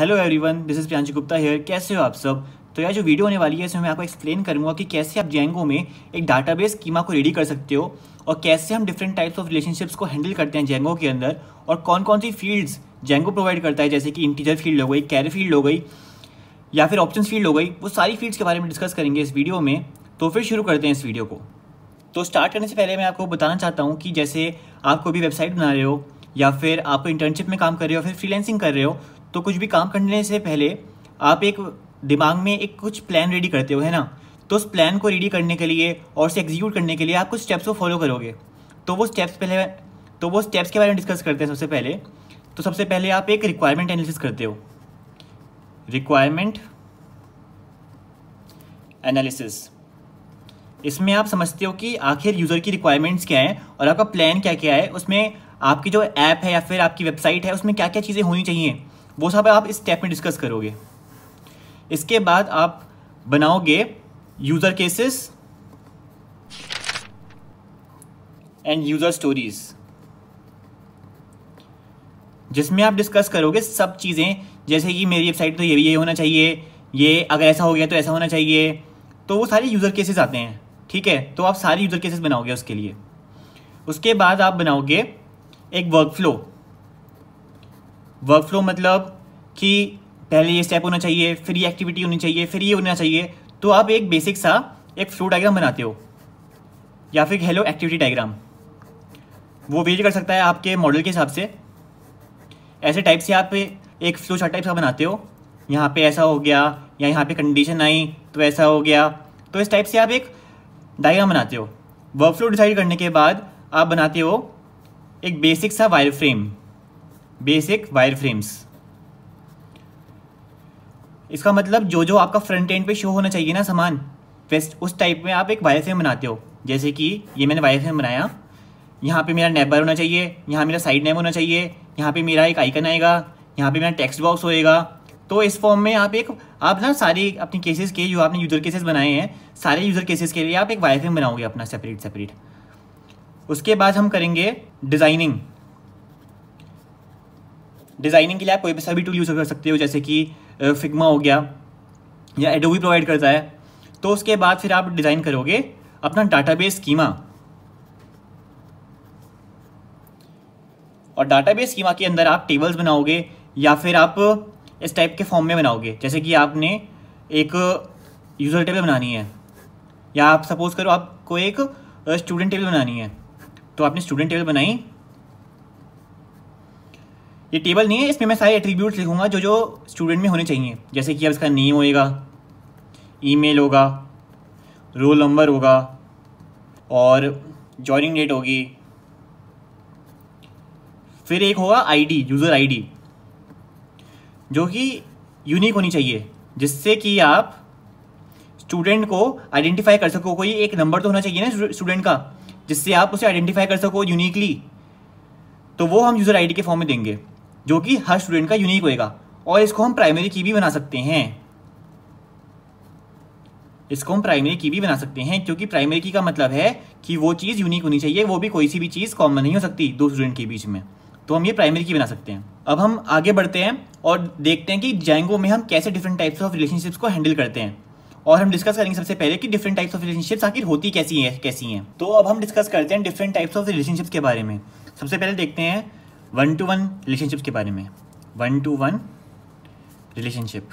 hello everyone this is Priyanshi Gupta here कैसे हो आप सब तो यार जो वीडियो होने वाली है इसमें मैं आपको एक्सप्लेन करूंगा कि कैसे आप जेंगो में एक डाटाबेस कीमा को रेडी कर सकते हो और कैसे हम डिफरेंट टाइप्स ऑफ रिलेशनशिप्स को हैंडल करते हैं जेंगो के अंदर और कौन कौन सी फील्ड्स जेंगो प्रोवाइड करता है जैसे कि इंटीजर फील्ड हो गई कैर फील्ड हो गई या फिर ऑप्शन फील्ड हो गई वो सारी फील्ड्स के बारे में डिस्कस करेंगे इस वीडियो में तो फिर शुरू करते हैं इस वीडियो को तो स्टार्ट करने से पहले मैं आपको बताना चाहता हूँ कि जैसे आप कोई भी वेबसाइट बना रहे हो या फिर आप इंटर्नशिप में काम कर रहे हो फिर फ्रीलैंसिंग कर रहे हो तो कुछ भी काम करने से पहले आप एक दिमाग में एक कुछ प्लान रेडी करते हो है ना तो उस प्लान को रेडी करने के लिए और उसे एग्जीक्यूट करने के लिए आप कुछ स्टेप्स को फॉलो करोगे तो वो स्टेप्स पहले तो वो स्टेप्स के बारे में डिस्कस करते हैं सबसे पहले तो सबसे पहले आप एक रिक्वायरमेंट एनालिसिस करते हो रिक्वायरमेंट एनालिसिस इसमें आप समझते हो कि आखिर यूज़र की रिक्वायरमेंट्स क्या हैं और आपका प्लान क्या क्या है उसमें आपकी जो ऐप है या फिर आपकी वेबसाइट है उसमें क्या क्या चीज़ें होनी चाहिए वो सब आप इस स्टेप में डिस्कस करोगे इसके बाद आप बनाओगे user cases and user stories जिसमें आप डिस्कस करोगे सब चीज़ें जैसे कि मेरी वेबसाइट तो ये ये होना चाहिए ये अगर ऐसा हो गया तो ऐसा होना चाहिए तो वो सारे यूज़र केसेस आते हैं ठीक है तो आप सारे यूज़र केसेस बनाओगे उसके लिए उसके बाद आप बनाओगे एक वर्क फ्लो वर्क फ्लो मतलब कि पहले ये स्टेप होना चाहिए फिर ये एक्टिविटी होनी चाहिए फिर ये होना चाहिए तो आप एक बेसिक सा एक फ्लो डायग्राम बनाते हो या फिर हेलो एक्टिविटी डायग्राम वो वेज कर सकता है आपके मॉडल के हिसाब से ऐसे टाइप से आप एक फ्लो चार्ट टाइप का बनाते हो यहाँ पे ऐसा हो गया या यहाँ पे कंडीशन आई तो ऐसा हो गया तो इस टाइप से आप एक डायग्राम बनाते हो वर्क फ्लो डिसाइड करने के बाद आप बनाते हो एक बेसिक सा wireframe basic wireframes इसका मतलब जो जो आपका फ्रंट एंड पे शो होना चाहिए ना सामान वेस्ट उस टाइप में आप एक वायर फ्रेम बनाते हो जैसे कि ये मैंने वायर फ्रेम बनाया यहाँ पे मेरा नेबर होना चाहिए यहाँ मेरा साइड नेम होना चाहिए यहाँ पे मेरा एक आइकन आएगा यहाँ पे मेरा टेक्स्ट बॉक्स होएगा तो इस फॉर्म में आप एक आप ना सारी अपने केसेस के जो आपने यूज़र केसेस बनाए हैं सारे यूज़र केसेस के लिए आप एक वायर फ्रेम बनाओगे अपना सेपरेट सेपरेट उसके बाद हम करेंगे डिज़ाइनिंग डिज़ाइनिंग के लिए आप कोई भी सभी टूल यूज़ कर सकते हो जैसे कि फिग्मा हो गया या एडोबी प्रोवाइड करता है तो उसके बाद फिर आप डिज़ाइन करोगे अपना डाटाबेस स्कीमा और डाटाबेस कीमा के अंदर आप टेबल्स बनाओगे या फिर आप इस टाइप के फॉर्म में बनाओगे जैसे कि आपने एक यूज़र टेबल बनानी है या आप सपोज़ करो आपको एक स्टूडेंट टेबल बनानी है तो आपने स्टूडेंट टेबल बनाई ये टेबल नहीं है इसमें मैं सारे एट्रीब्यूट लिखूंगा जो जो स्टूडेंट में होने चाहिए जैसे कि अब इसका नेम होएगा ईमेल होगा रोल नंबर होगा और जॉइनिंग डेट होगी फिर एक होगा आईडी यूज़र आईडी जो कि यूनिक होनी चाहिए जिससे कि आप स्टूडेंट को आइडेंटिफाई कर सको कोई एक नंबर तो होना चाहिए ना स्टूडेंट का जिससे आप उसे आइडेंटिफाई कर सको यूनिकली तो वो हम यूज़र आईडी के फॉर्म में देंगे जो कि हर स्टूडेंट का यूनिक होएगा और इसको हम प्राइमरी की भी बना सकते हैं इसको हम प्राइमरी की भी बना सकते हैं क्योंकि प्राइमरी की का मतलब है कि वो चीज़ यूनिक होनी चाहिए वो भी कोई सी भी चीज़ कॉमन नहीं हो सकती दो स्टूडेंट के बीच में तो हम ये प्राइमरी की बना सकते हैं अब हम आगे बढ़ते हैं और देखते हैं कि जैंगो में हम कैसे डिफरेंट टाइप्स ऑफ रिलेशनशिप्स को हैंडल करते हैं और हम डिस्कस करेंगे सबसे पहले कि डिफरेंट टाइप्स ऑफ रिलेशनशिप्स आखिर होती कैसी है कैसी हैं तो अब हम डिस्कस करते हैं डिफरेंट टाइप्स ऑफ रिलेशनशिप्स के बारे में सबसे पहले देखते हैं वन टू वन रिलेशनशिप के बारे में वन टू वन रिलेशनशिप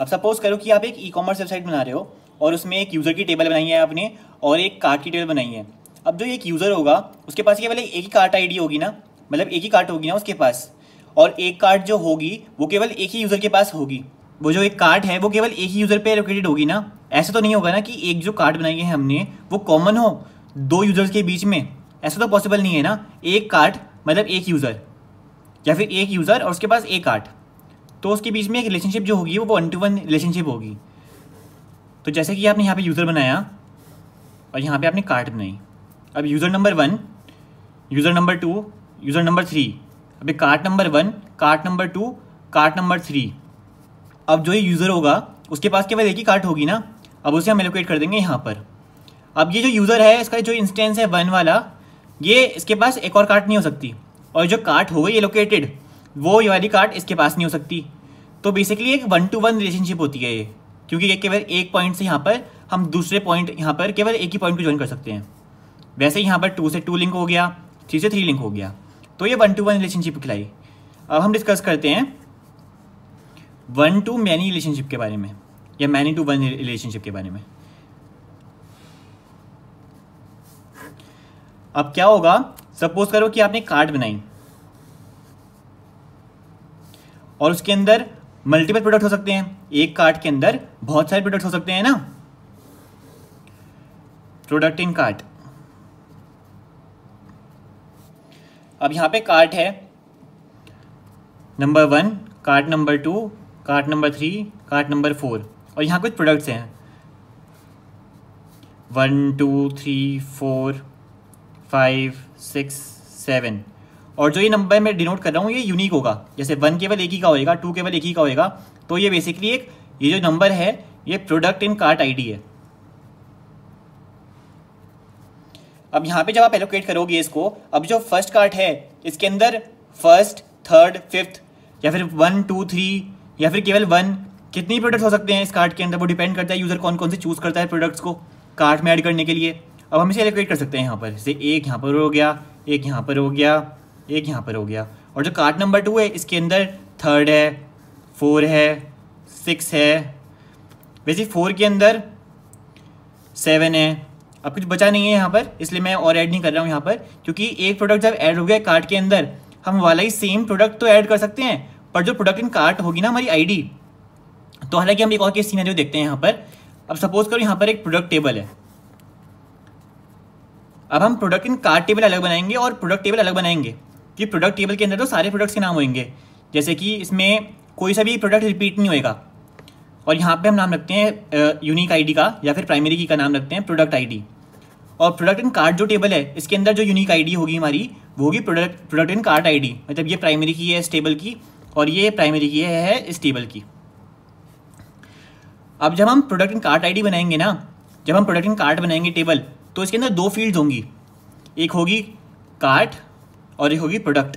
अब सपोज करो कि आप एक ई कॉमर्स वेबसाइट बना रहे हो और उसमें एक यूज़र की टेबल बनाई है आपने और एक कार्ड की टेबल बनाई है अब जो एक यूज़र होगा उसके पास केवल एक ही कार्ट आईडी होगी ना मतलब एक ही कार्ट होगी ना उसके पास और एक कार्ट जो होगी वो केवल एक ही यूज़र के पास होगी वो जो एक कार्ट है वो केवल एक ही यूज़र पे एलोकेटेड होगी ना ऐसा तो नहीं होगा ना कि एक जो कार्ट बनाई है हमने वो कॉमन हो दो यूज़र्स के बीच में ऐसा तो पॉसिबल नहीं है ना एक कार्ट मतलब एक यूज़र या फिर एक यूज़र और उसके पास एक कार्ट तो उसके बीच में एक रिलेशनशिप जो होगी वो वन टू वन रिलेशनशिप होगी तो जैसे कि आपने यहाँ पे यूज़र बनाया और यहाँ पे आपने कार्ड बनाई अब user number one user number two user number three अभी card number one card number two card number three अब जो ये यूज़र होगा उसके पास केवल एक ही कार्ड होगी ना अब उसे हम एलोकेट कर देंगे यहाँ पर अब ये जो यूज़र है इसका जो इंस्टेंस है वन वाला ये इसके पास एक और कार्ट नहीं हो सकती और जो कार्ट हो गई लोकेटेड वो ये वाली कार्ट इसके पास नहीं हो सकती तो बेसिकली एक वन टू वन रिलेशनशिप होती है ये क्योंकि ये केवल एक पॉइंट से यहाँ पर हम दूसरे पॉइंट यहाँ पर केवल एक ही पॉइंट को ज्वाइन कर सकते हैं वैसे यहाँ पर टू से टू लिंक हो गया थ्री से थ्री लिंक हो गया तो ये वन टू वन रिलेशनशिप खिलाई अब हम डिस्कस करते हैं वन टू मैनी रिलेशनशिप के बारे में या मैनी टू वन रिलेशनशिप के बारे में अब क्या होगा सपोज करो कि आपने कार्ड बनाई और उसके अंदर मल्टीपल प्रोडक्ट हो सकते हैं एक कार्ड के अंदर बहुत सारे प्रोडक्ट हो सकते हैं ना प्रोडक्ट इन कार्ट अब यहां पे कार्ट है number one cart number two card number three card number four और यहां कुछ प्रोडक्ट्स हैं one two three four five six seven और जो ये नंबर मैं डिनोट कर रहा हूँ ये यूनिक होगा जैसे वन केवल एक ही का होएगा टू केवल एक ही का होएगा तो ये बेसिकली एक ये जो नंबर है ये प्रोडक्ट इन कार्ट आईडी है अब यहाँ पे जब आप एलोकेट करोगे इसको अब जो फर्स्ट कार्ट है इसके अंदर फर्स्ट थर्ड फिफ्थ या फिर वन टू थ्री या फिर केवल वन कितनी प्रोडक्ट्स हो सकते हैं इस कार्ट के अंदर वो डिपेंड करता है यूज़र कौन कौन से चूज़ करता है प्रोडक्ट्स को कार्ट में ऐड करने के लिए अब हम इसे एलोकेट कर सकते हैं यहाँ पर जैसे एक यहाँ पर हो गया एक यहाँ पर हो गया एक यहाँ पर हो गया और जो कार्ड नंबर टू है इसके अंदर थर्ड है फोर है सिक्स है वैसे फोर के अंदर सेवन है अब कुछ बचा नहीं है यहाँ पर इसलिए मैं और ऐड नहीं कर रहा हूँ यहाँ पर क्योंकि एक प्रोडक्ट जब ऐड हो गया कार्ट के अंदर हम वाला ही सेम प्रोडक्ट तो ऐड कर सकते हैं पर जो प्रोडक्ट इन कार्ट होगी ना हमारी आईडी तो हालांकि हम एक और के सीनरी देखते हैं यहाँ पर अब सपोज करो यहाँ पर एक प्रोडक्ट टेबल है अब हम प्रोडक्ट इन कार्ड टेबल अलग बनाएंगे और प्रोडक्ट टेबल अलग बनाएंगे कि प्रोडक्ट टेबल के अंदर तो सारे प्रोडक्ट्स के नाम होंगे जैसे कि इसमें कोई सा भी प्रोडक्ट रिपीट नहीं होएगा और यहाँ पे हम नाम रखते हैं यूनिक आईडी का या फिर प्राइमरी की का नाम रखते हैं प्रोडक्ट आईडी और प्रोडक्ट इन कार्ड जो टेबल है इसके अंदर जो यूनिक आईडी होगी हमारी वो होगी product product in card ID मतलब ये प्राइमरी की है इस टेबल की और ये प्राइमरी की है, इस टेबल की अब जब हम प्रोडक्ट इन कार्ड आईडी बनाएंगे ना जब हम प्रोडक्ट इन कार्ड बनाएंगे टेबल तो इसके अंदर दो फील्ड होंगी एक होगी कार्ट और एक होगी प्रोडक्ट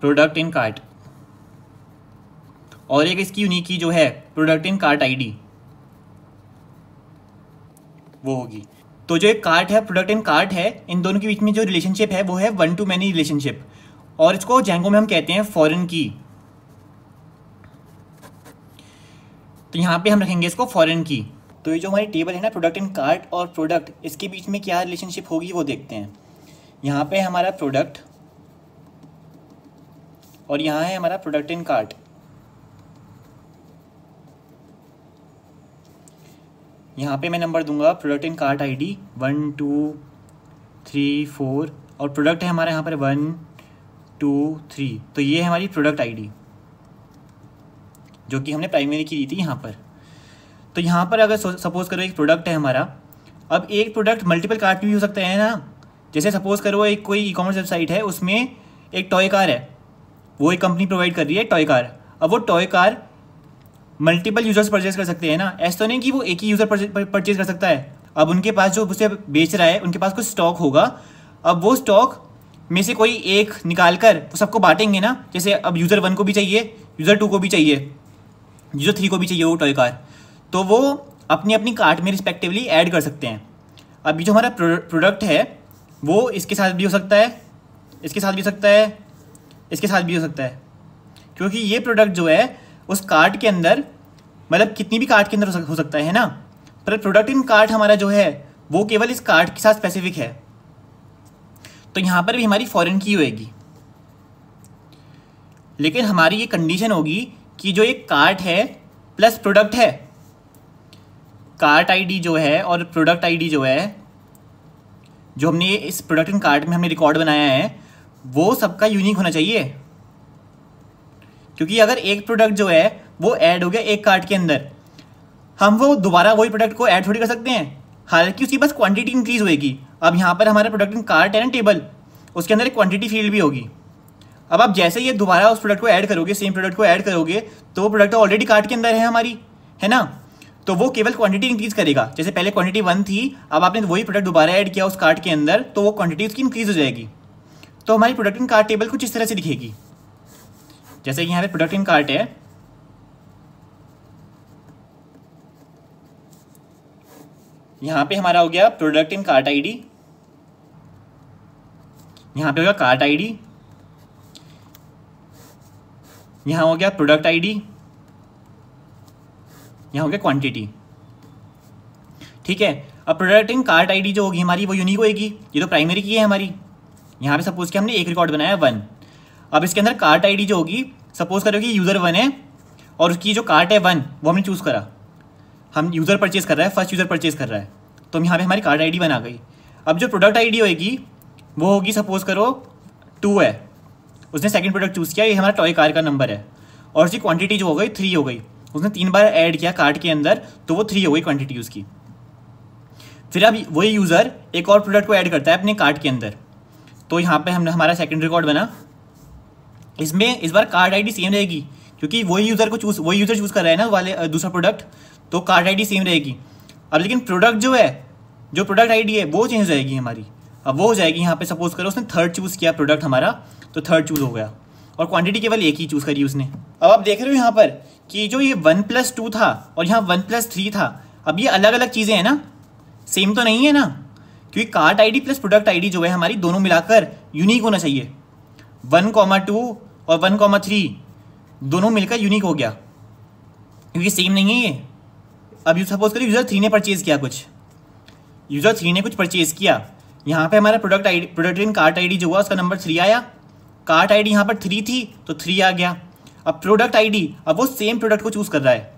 प्रोडक्ट इन कार्ट और एक इसकी यूनिक की जो है प्रोडक्ट इन कार्ट आईडी वो होगी तो जो एक कार्ट है प्रोडक्ट इन कार्ट है इन दोनों के बीच में जो रिलेशनशिप है वो है वन टू मैनी रिलेशनशिप और इसको जैंगो में हम कहते हैं फॉरेन की तो यहाँ पे हम रखेंगे इसको फॉरेन की तो ये जो हमारी टेबल है ना प्रोडक्ट इन कार्ट और प्रोडक्ट इसके बीच में क्या रिलेशनशिप होगी वो देखते हैं यहाँ पे हमारा प्रोडक्ट और यहाँ है हमारा प्रोडक्ट इन कार्ट यहाँ पे मैं नंबर दूंगा product in cart D one two three four और प्रोडक्ट है हमारे यहाँ पर वन टू थ्री तो ये है हमारी प्रोडक्ट आईडी जो कि हमने प्राइमरी की दी थी यहाँ पर तो यहाँ पर अगर सपोज करो एक प्रोडक्ट है हमारा अब एक प्रोडक्ट मल्टीपल कार्ट में भी हो सकते हैं ना जैसे सपोज करो एक कोई ई कॉमर्स वेबसाइट है उसमें एक टॉय कार है वो एक कंपनी प्रोवाइड कर रही है टॉय कार अब वो toy car multiple users purchase कर सकते हैं ना ऐसा तो नहीं कि वो एक ही यूज़र परचेज कर सकता है अब उनके पास जो उसे बेच रहा है उनके पास कुछ स्टॉक होगा अब वो स्टॉक में से कोई एक निकाल कर वो सबको बांटेंगे ना जैसे अब यूज़र वन को भी चाहिए यूज़र टू को भी चाहिए जो थ्री को भी चाहिए वो टॉय कार तो वो अपनी अपनी कार्ट में रिस्पेक्टिवली ऐड कर सकते हैं अभी जो हमारा प्रोडक्ट है वो इसके साथ भी हो सकता है इसके साथ भी हो सकता है इसके साथ भी हो सकता है क्योंकि ये प्रोडक्ट जो है उस कार्ट के अंदर मतलब कितनी भी कार्ट के अंदर हो सकता है ना पर प्रोडक्ट इन कार्ट हमारा जो है वो केवल इस कार्ट के साथ स्पेसिफिक है तो यहाँ पर भी हमारी फॉरेन की होएगी लेकिन हमारी ये कंडीशन होगी कि जो ये कार्ट है प्लस प्रोडक्ट है कार्ट आईडी जो है और प्रोडक्ट आईडी जो है जो हमने इस प्रोडक्ट एंड कार्ट में हमने रिकॉर्ड बनाया है वो सबका यूनिक होना चाहिए क्योंकि अगर एक प्रोडक्ट जो है वो ऐड हो गया एक कार्ट के अंदर हम वो दोबारा वही प्रोडक्ट को ऐड थोड़ी कर सकते हैं हालांकि उसकी बस क्वांटिटी इंक्रीज होएगी अब यहाँ पर हमारा प्रोडक्ट कार्ट है ना टेबल उसके अंदर एक क्वांटिटी फील्ड भी होगी अब आप जैसे ये दोबारा उस प्रोडक्ट को ऐड करोगे सेम प्रोडक्ट को ऐड करोगे तो वो प्रोडक्ट ऑलरेडी कार्ट के अंदर है हमारी है ना तो वो केवल क्वांटिटी इंक्रीज करेगा जैसे पहले क्वांटिटी वन थी अब आपने वही प्रोडक्ट दोबारा ऐड किया उस कार्ट के अंदर तो वो क्वांटिटी उसकी इंक्रीज हो जाएगी तो हमारी प्रोडक्ट इन कार्ट टेबल कुछ इस तरह से दिखेगी जैसे कि यहाँ पे प्रोडक्ट इन कार्ट है यहाँ पे हमारा हो गया प्रोडक्ट इन कार्ट आईडी यहाँ पे हो गया कार्ट आईडी यहाँ हो गया प्रोडक्ट आईडी यहाँ हो गया क्वांटिटी ठीक है अब प्रोडक्ट इन कार्ट आईडी जो होगी हमारी वो यूनिक होगी ये तो प्राइमरी की है हमारी यहाँ पे सपोज किया हमने एक रिकॉर्ड बनाया वन अब इसके अंदर कार्ट आईडी जो होगी सपोज करो कि यूज़र वन है और उसकी जो कार्ट है वन वो हमने चूज़ करा हम यूज़र परचेज़ कर रहा है फर्स्ट यूज़र परचेज़ कर रहा है तो हम यहाँ पे हमारी कार्ड आईडी बना गई अब जो प्रोडक्ट आईडी होगी वो होगी सपोज़ करो टू है उसने सेकंड प्रोडक्ट चूज़ किया ये हमारा टॉय कार का नंबर है और उसकी क्वांटिटी जो हो गई थ्री हो गई उसने तीन बार ऐड किया कार्ट के अंदर तो वो थ्री हो गई क्वांटिटी उसकी फिर अब वही यूज़र एक और प्रोडक्ट को ऐड करता है अपने कार्ट के अंदर तो यहाँ पे हमने हमारा सेकेंड रिकॉर्ड बना इसमें इस बार कार्ड आई सेम रहेगी क्योंकि वही यूज़र को चूज वही यूज़र चूज़ कर रहा है ना वाले दूसरा प्रोडक्ट तो कार्ड आई सेम रहेगी अब लेकिन प्रोडक्ट जो है जो प्रोडक्ट आईडी है वो चेंज रहेगी हमारी अब वो हो जाएगी यहाँ पे सपोज करो उसने थर्ड चूज़ किया प्रोडक्ट हमारा तो थर्ड चूज़ हो गया और क्वांटिटी केवल एक ही चूज़ करी उसने अब आप देख रहे हो यहाँ पर कि जो ये वन प्लस टू था और यहाँ वन प्लस थ्री था अब ये अलग अलग चीज़ें हैं ना सेम तो नहीं है ना क्योंकि cart D plus product D जो है हमारी दोनों मिलाकर यूनिक होना चाहिए वन कॉमा टू और वन कॉमा थ्री दोनों मिलकर यूनिक हो गया क्योंकि सेम नहीं है ये अब यू सपोज करो यूज़र थ्री ने परचेज़ किया कुछ यूज़र थ्री ने कुछ परचेज़ किया यहाँ पे हमारा product I product in cart ID जो हुआ उसका नंबर थ्री आया कार्ट आईडी यहाँ पर थ्री थी तो थ्री आ गया अब प्रोडक्ट आईडी अब वो सेम प्रोडक्ट को चूज़ कर रहा है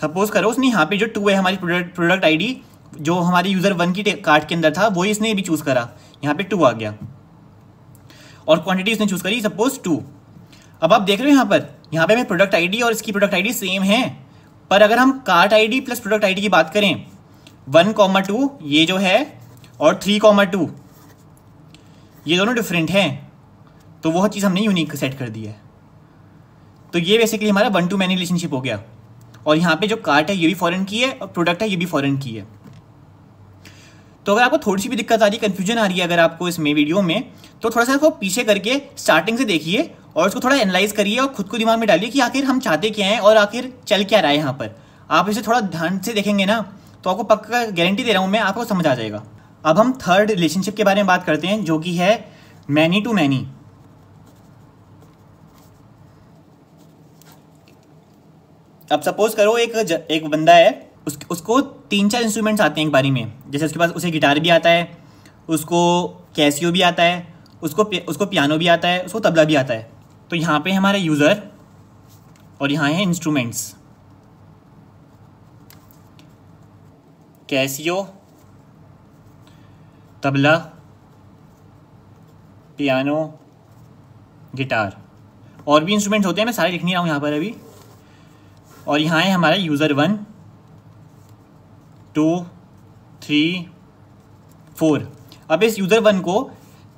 सपोज करो उसने यहाँ पे जो टू है हमारी प्रोडक्ट प्रोडक्ट आईडी जो हमारे यूज़र वन की कार्ट के अंदर था वो इसने भी चूज़ करा यहाँ पे टू आ गया और क्वांटिटी उसने चूज़ करी सपोज टू अब आप देख रहे हो यहाँ पर यहाँ पे हमें प्रोडक्ट आईडी और इसकी प्रोडक्ट आईडी सेम है पर अगर हम cart ID plus product ID की बात करें वन कॉमा टू ये जो है और थ्री कॉमा टू ये दोनों डिफरेंट हैं तो वह चीज़ हमने यूनिक सेट कर दी है तो ये बेसिकली हमारा वन टू मैनी रिलेशनशिप हो गया और यहाँ पे जो कार्ट है ये भी फॉरेन की है और प्रोडक्ट है ये भी फॉरेन की है तो अगर आपको थोड़ी सी भी दिक्कत आ रही है कन्फ्यूजन आ रही है अगर आपको इसमें वीडियो में तो थोड़ा सा इसको पीछे करके स्टार्टिंग से देखिए और उसको थोड़ा एनालाइज करिए और खुद को दिमाग में डालिए कि आखिर हम चाहते क्या हैं और आखिर चल क्या रहा है यहाँ पर आप इसे थोड़ा ध्यान से देखेंगे ना तो आपको पक्का गारंटी दे रहा हूँ मैं आपको समझ आ जाएगा अब हम थर्ड रिलेशनशिप के बारे में बात करते हैं जो कि है मैनी टू मैनी अब सपोज करो एक ज, एक बंदा है उस, उसको तीन चार इंस्ट्रूमेंट्स आते हैं एक बारी में जैसे उसके पास उसे गिटार भी आता है उसको कैसियो भी आता है उसको उसको पियानो भी आता है उसको तबला भी आता है तो यहाँ पे हमारे यूज़र और यहाँ है instruments Casio tabla piano guitar और भी इंस्ट्रूमेंट्स होते हैं मैं सारे लिख नहीं रहा हूँ यहाँ पर अभी और यहाँ है हमारा user one two three four अब इस यूज़र वन को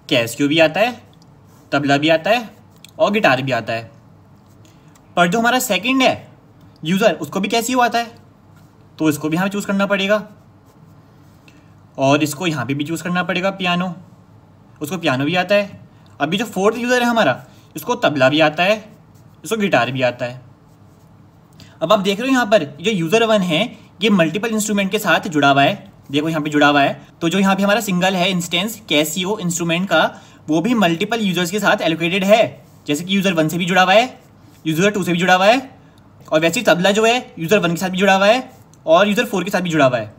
कैसक्यू भी आता है तबला भी आता है और गिटार भी आता है पर जो हमारा सेकंड है यूज़र उसको भी हुआ आता है तो इसको भी हमें हाँ चूज़ करना पड़ेगा और इसको यहाँ पे भी चूज़ करना पड़ेगा पियानो उसको पियानो भी आता है अभी जो फोर्थ यूज़र है हमारा इसको तबला भी आता है इसको गिटार भी आता है अब आप देख रहे हो यहाँ पर जो यूज़र वन है ये मल्टीपल इंस्ट्रूमेंट के साथ जुड़ा हुआ है देखो यहाँ पे जुड़ा हुआ है तो जो यहाँ पे हमारा सिंगल है इंस्टेंस कैसीओ इंस्ट्रूमेंट का वो भी मल्टीपल यूजर्स के साथ एलोकेटेड है जैसे कि यूज़र वन से भी जुड़ा हुआ है यूज़र टू से भी जुड़ा हुआ है और वैसे ही तबला जो है यूज़र वन के साथ भी जुड़ा हुआ है और यूज़र फोर के साथ भी जुड़ा हुआ है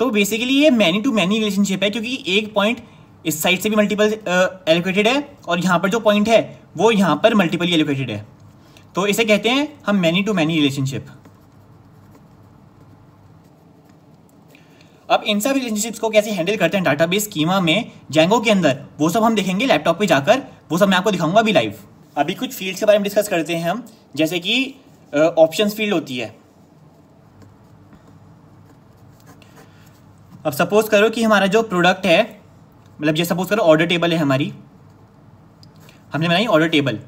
तो बेसिकली ये मैनी टू मैनी रिलेशनशिप है क्योंकि एक पॉइंट इस साइड से भी मल्टीपल एलोकेटेड है और यहाँ पर जो पॉइंट है वो यहाँ पर मल्टीपली एलोकेटेड है तो इसे कहते हैं हम मैनी टू मैनी रिलेशनशिप अब इन सब रिलेशनशिप्स को कैसे हैंडल करते हैं डाटा बेस कीमा में जैंगो के अंदर वो सब हम देखेंगे लैपटॉप पे जाकर वो सब मैं आपको दिखाऊंगा अभी लाइव अभी कुछ फील्ड्स के बारे में डिस्कस करते हैं हम जैसे कि ऑप्शंस uh, फील्ड होती है अब सपोज करो कि हमारा जो प्रोडक्ट है मतलब ये सपोज करो ऑर्डर टेबल है हमारी हमने बनाई ऑर्डर टेबल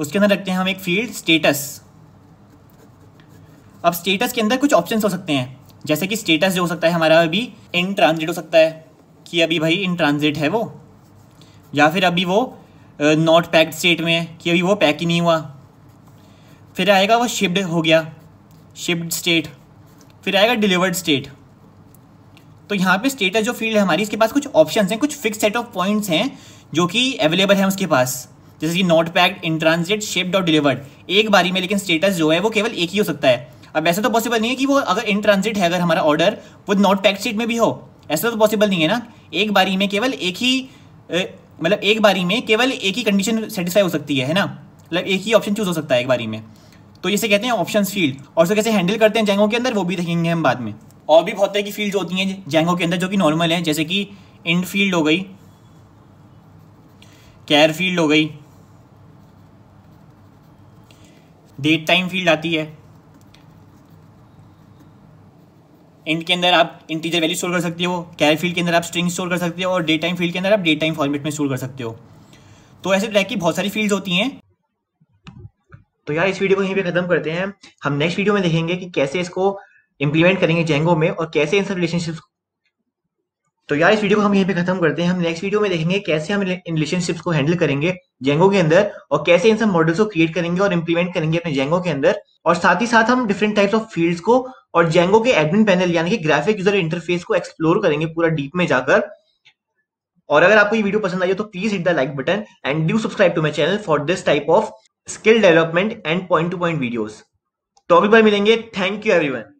उसके अंदर रखते हैं हम एक फील्ड स्टेटस अब स्टेटस के अंदर कुछ ऑप्शन हो सकते हैं जैसे कि स्टेटस जो हो सकता है हमारा अभी इन ट्रांजिट हो सकता है कि अभी भाई इन ट्रांजिट है वो या फिर अभी वो नॉट पैक्ड स्टेट में है कि अभी वो पैक ही नहीं हुआ फिर आएगा वो शिप्ड हो गया शिप्ड स्टेट फिर आएगा डिलीवर्ड स्टेट तो यहाँ पे स्टेटस जो फील्ड है हमारी इसके पास कुछ ऑप्शंस हैं कुछ फिक्स सेट ऑफ पॉइंट्स हैं जो कि अवेलेबल है उसके पास जैसे कि not packed in transit shipped और डिलीवर्ड एक बारी में लेकिन स्टेटस जो है वो केवल एक ही हो सकता है अब ऐसा तो पॉसिबल नहीं है कि वो अगर इन ट्रांजिट है अगर हमारा ऑर्डर वो नॉट पैक्ड स्टेट में भी हो ऐसा तो पॉसिबल नहीं है ना एक बारी में केवल एक ही मतलब एक बारी में केवल एक ही कंडीशन सेटिस्फाई हो सकती है है ना मतलब एक ही ऑप्शन चूज हो सकता है एक बारी में तो इसे कहते हैं ऑप्शन फील्ड और उसको कैसे हैंडल करते हैं जंगों के अंदर वो भी देखेंगे हम बाद में और भी बहुत तरह की फील्ड होती हैं जेंगो के अंदर जो कि नॉर्मल है जैसे कि इंड फील्ड हो गई कैर फील्ड हो गई डेट टाइम फील्ड आती है इंड के अंदर आप इंटीजर वैल्यू स्टोर कर सकते हो कैर फील्ड के अंदर आप स्ट्रिंग स्टोर कर सकते हो और डेट टाइम फील्ड के अंदर आप डेट टाइम फॉर्मेट में स्टोर कर सकते हो तो ऐसे तरह की बहुत सारी फील्ड होती हैं तो यार इस वीडियो को यहीं पे खत्म करते हैं हम नेक्स्ट वीडियो में देखेंगे कि कैसे इसको इंप्लीमेंट करेंगे जेंगो में और कैसे इन सब रिलेशनशिप्स तो यार इस वीडियो को हम यहीं पे खत्म करते हैं हम नेक्स्ट वीडियो में देखेंगे कैसे हम इन रिलेशनशिप्स को हैंडल करेंगे जेंगो के अंदर और कैसे इन सब मॉडल्स को क्रिएट करेंगे और इंप्लीमेंट करेंगे अपने जेंगो के अंदर और साथ ही साथ हम डिफरेंट टाइप्स ऑफ फील्ड्स को और जेंगो के एडमिन पैनल यानी कि ग्राफिक यूजर इंटरफेस को एक्सप्लोर करेंगे पूरा डीप में जाकर और अगर आपको ये वीडियो पसंद आई हो तो please hit the like button and do subscribe to my channel for this type of skill development and point to point videos तो अभी बार मिलेंगे थैंक यू एवरीवन